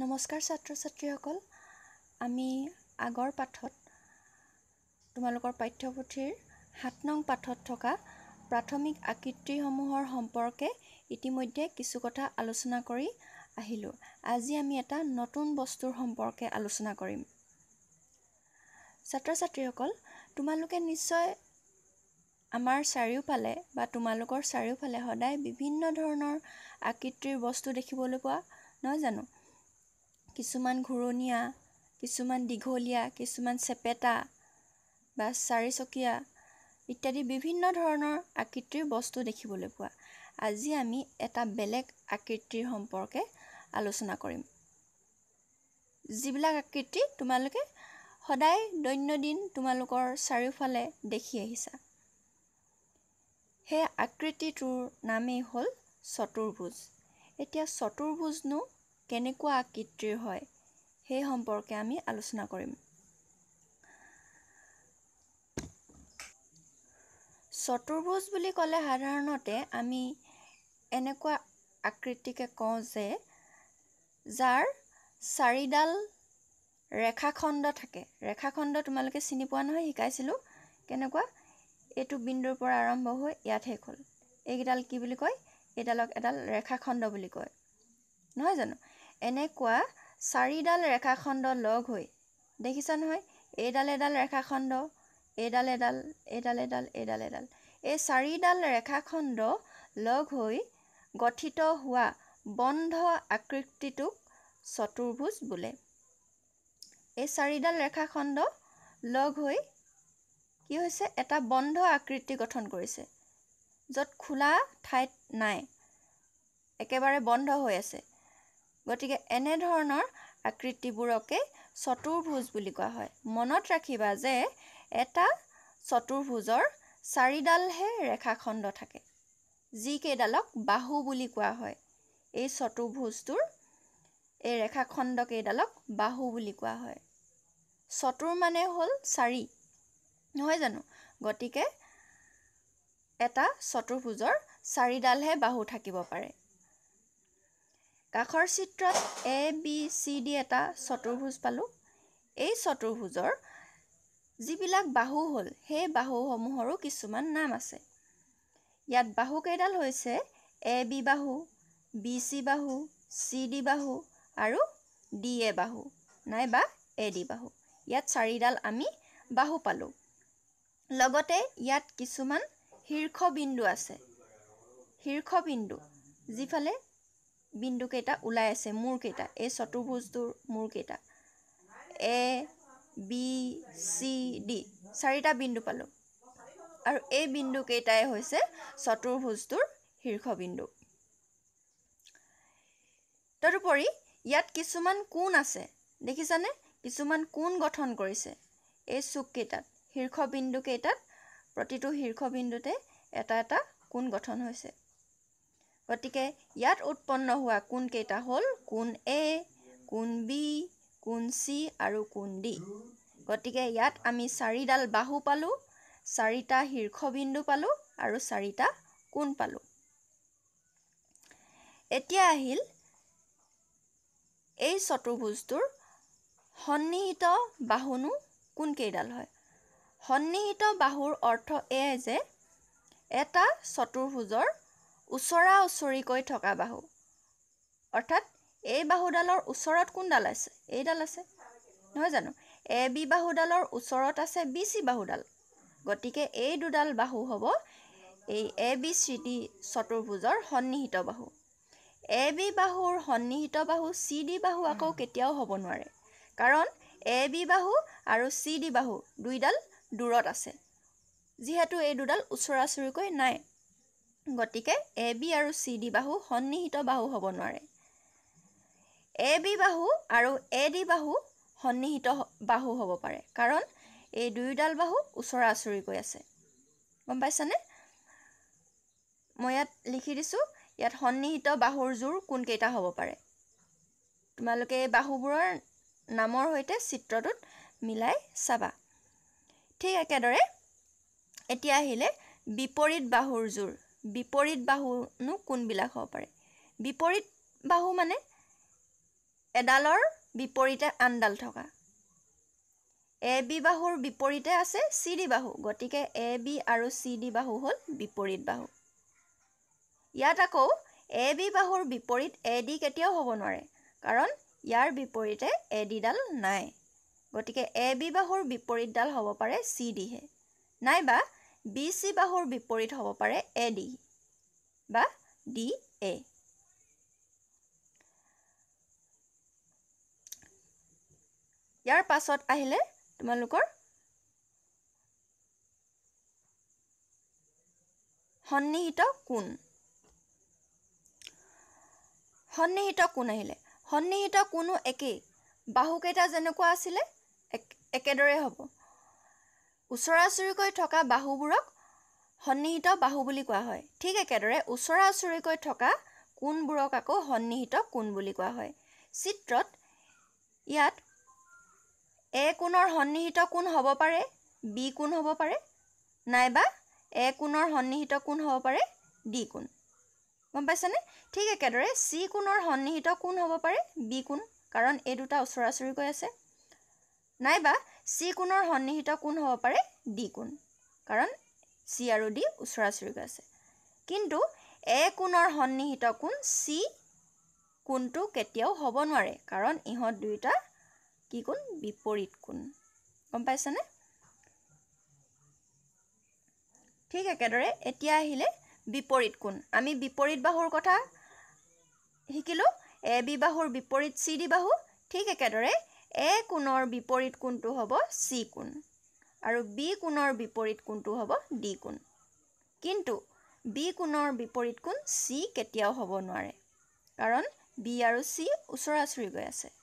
নমস্কাৰ ছাত্ৰ ছাত্ৰীসকল আমি আগৰ পাঠত তোমালোকৰ পাঠ্যপুথিৰ সাত নং পাঠত থকা প্ৰাথমিক আকৃতিসমূহৰ সম্পৰ্কে ইতিমধ্যে কিছু কথা আলোচনা কৰি আহিলোঁ আজি আমি এটা নতুন বস্তুৰ সম্পৰ্কে আলোচনা কৰিম ছাত্ৰ ছাত্ৰীসকল তোমালোকে নিশ্চয় আমাৰ চাৰিওফালে বা তোমালোকৰ চাৰিওফালে সদায় বিভিন্ন ধৰণৰ আকৃতিৰ বস্তু দেখিবলৈ পোৱা নহয় জানো কিছুমান ঘূৰণীয়া কিছুমান দীঘলীয়া কিছুমান চেপেটা বা চাৰিচকীয়া ইত্যাদি বিভিন্ন ধৰণৰ আকৃতিৰ বস্তু দেখিবলৈ পোৱা আজি আমি এটা বেলেগ আকৃতিৰ সম্পৰ্কে আলোচনা কৰিম যিবিলাক আকৃতি তোমালোকে সদায় দৈনন্দিন তোমালোকৰ চাৰিওফালে দেখি আহিছা সেই আকৃতিটোৰ নামেই হ'ল চতুৰ্ভুজ এতিয়া চতুৰ্ভুজনো কেনেকুৱা আকৃতিৰ হয় সেই সম্পৰ্কে আমি আলোচনা কৰিম চতুৰ্ভুজ বুলি ক'লে সাধাৰণতে আমি এনেকুৱা আকৃতিকে কওঁ যে যাৰ চাৰিডাল ৰেখাখণ্ড থাকে ৰেখাখণ্ড তোমালোকে চিনি পোৱা নহয় শিকাইছিলোঁ কেনেকুৱা এইটো বিন্দুৰ পৰা আৰম্ভ হৈ ইয়াত শেষ হ'ল এইকেইডাল কি বুলি কয় এইডালক এডাল ৰেখাখণ্ড বুলি কয় নহয় জানো এনেকুৱা চাৰিডাল ৰেখাখণ্ড লগ হৈ দেখিছা নহয় এইডাল এডাল ৰেখাখণ্ড এইডাল এডাল এইডাল এডাল এইডাল এডাল এই চাৰিডাল ৰেখাখণ্ড লগ হৈ গঠিত হোৱা বন্ধ আকৃতিটোক চতুৰ্ভুজ বোলে এই চাৰিডাল ৰেখাখণ্ড লগ হৈ কি হৈছে এটা বন্ধ আকৃতি গঠন কৰিছে য'ত খোলা ঠাইত নাই একেবাৰে বন্ধ হৈ আছে গতিকে এনেধৰণৰ আকৃতিবোৰকে চতুৰ্ভুজ বুলি কোৱা হয় মনত ৰাখিবা যে এটা চতুৰ্ভুজৰ চাৰিডালহে ৰেখাখণ্ড থাকে যিকেইডালক বাহু বুলি কোৱা হয় এই চতুৰ্ভুজটোৰ এই ৰেখাখণ্ডকেইডালক বাহু বুলি কোৱা হয় চতুৰ মানে হ'ল চাৰি নহয় জানো গতিকে এটা চতুৰ্ভুজৰ চাৰিডালহে বাহু থাকিব পাৰে কাষৰ চিত্ৰত এ বি চি ডি এটা চতুৰ্ভুজ পালোঁ এই চতুৰ্ভুজৰ যিবিলাক বাহু হ'ল সেই বাহুসমূহৰো কিছুমান নাম আছে ইয়াত বাহুকেইডাল হৈছে এ বি বাহু বি চি বাহু চি ডি বাহু আৰু ডি এ বাহু নাইবা এ ডি বাহু ইয়াত চাৰিডাল আমি বাহু পালোঁ লগতে ইয়াত কিছুমান শীৰ্ষবিন্দু আছে শীৰ্ষবিন্দু যিফালে বিন্দুকেইটা ওলাই আছে মূৰকেইটা এই চতুৰ্ভুজটোৰ মূৰকেইটা এ বি চি ডি চাৰিটা বিন্দু পালোঁ আৰু এই বিন্দুকেইটাই হৈছে চতুৰ্ভুজটোৰ শীৰ্ষবিন্দু তদুপৰি ইয়াত কিছুমান কোণ আছে দেখিছানে কিছুমান কোণ গঠন কৰিছে এই চুককেইটাত শীৰ্ষবিন্দুকেইটাত প্ৰতিটো শীৰ্ষবিন্দুতে এটা এটা কোণ গঠন হৈছে গতিকে ইয়াত উৎপন্ন হোৱা কোনকেইটা হ'ল কোন এ কোন বি কোন চি আৰু কোন ডি গতিকে ইয়াত আমি চাৰিডাল বাহু পালোঁ চাৰিটা শীৰ্ষবিন্দু পালোঁ আৰু চাৰিটা কোন পালোঁ এতিয়া আহিল এই চতুৰ্ভুজটোৰ সন্নিহিত বাহুনো কোনকেইডাল হয় সন্নিহিত বাহুৰ অৰ্থ এয়াই যে এটা চতুৰ্ভুজৰ ওচৰা ওচৰিকৈ থকা বাহু অৰ্থাৎ এই বাহুডালৰ ওচৰত কোনডাল আছে এইডাল আছে নহয় জানো এ বি বাহুডালৰ ওচৰত আছে বি চি বাহুডাল গতিকে এই দুডাল বাহু হ'ব এই এ বি শ্ৰীতি চতুৰ্ভুজৰ সন্নিহিত বাহু এ বি বাহুৰ সন্নিহিত বাহু চি ডি বাহু আকৌ কেতিয়াও হ'ব নোৱাৰে কাৰণ এ বি বাহু আৰু চি ডি বাহু দুইডাল দূৰত আছে যিহেতু এই দুডাল ওচৰা ওচৰিকৈ নাই গতিকে এ বি আৰু চি ডি বাহু সন্নিহিত বাহু হ'ব নোৱাৰে এ বি বাহু আৰু এ ডি বাহু সন্নিহিত বাহু হ'ব পাৰে কাৰণ এই দুয়োডাল বাহু ওচৰা আচৰিকৈ আছে গম পাইছানে মই ইয়াত লিখি দিছোঁ ইয়াত সন্নিহিত বাহুৰ জোৰ কোনকেইটা হ'ব পাৰে তোমালোকে এই বাহুবোৰৰ নামৰ সৈতে চিত্ৰটোত মিলাই চাবা ঠিক একেদৰে এতিয়া আহিলে বিপৰীত বাহুৰ জোৰ বিপৰীত বাহুনো কোনবিলাক হ'ব পাৰে বিপৰীত বাহু মানে এডালৰ বিপৰীতে আনডাল থকা এ বি বাহুৰ বিপৰীতে আছে চি ডি বাহু গতিকে এ বি আৰু চি ডি বাহু হ'ল বিপৰীত বাহু ইয়াত আকৌ এ বি বাহুৰ বিপৰীত এ ডি কেতিয়াও হ'ব নোৱাৰে কাৰণ ইয়াৰ বিপৰীতে এ ডিডাল নাই গতিকে এ বি বাহুৰ বিপৰীতডাল হ'ব পাৰে চি ডিহে নাইবা বি চি বাহুৰ বিপৰীত হ'ব পাৰে এ ডি বা ডি এ ইয়াৰ পাছত আহিলে তোমালোকৰ সন্নিহিত কোন সন্নিহিত কোন আহিলে সন্নিহিত কোনো একেই বাহুকেইটা যেনেকুৱা আছিলে একেদৰে হ'ব ওচৰা ওচৰিকৈ থকা বাহুবোৰক সন্নিহিত বাহু বুলি কোৱা হয় ঠিক একেদৰে ওচৰা ওচৰিকৈ থকা কোণবোৰক আকৌ সন্নিহিত কোণ বুলি কোৱা হয় চিত্ৰত ইয়াত এ কোণৰ সন্নিহিত কোণ হ'ব পাৰে বি কোণ হ'ব পাৰে নাইবা এ কোণৰ সন্নিহিত কোণ হ'ব পাৰে ডি কোণ গম পাইছেনে ঠিক একেদৰে চি কোণৰ সন্নিহিত কোণ হ'ব পাৰে বি কোণ কাৰণ এই দুটা ওচৰা ওচৰিকৈ আছে নাইবা চি কোণৰ সন্নিহিত কোন হ'ব পাৰে ডি কোণ কাৰণ চি আৰু ডি ওচৰাচুৰিকৈ আছে কিন্তু এ কোণৰ সন্নিহিত কোণ চি কোণটো কেতিয়াও হ'ব নোৱাৰে কাৰণ ইহঁত দুয়োটা কি কোণ বিপৰীত কোণ গম পাইছেনে ঠিক একেদৰে এতিয়া আহিলে বিপৰীত কোণ আমি বিপৰীত বাহুৰ কথা শিকিলোঁ এ বি বাহুৰ বিপৰীত চি ডি বাহু ঠিক একেদৰে এ কোণৰ বিপৰীত কোণটো হ'ব চি কোণ আৰু বি কোণৰ বিপৰীত কোণটো হ'ব ডি কোণ কিন্তু বি কোণৰ বিপৰীত কোণ চি কেতিয়াও হ'ব নোৱাৰে কাৰণ বি আৰু চি ওচৰা ওচৰি গৈ আছে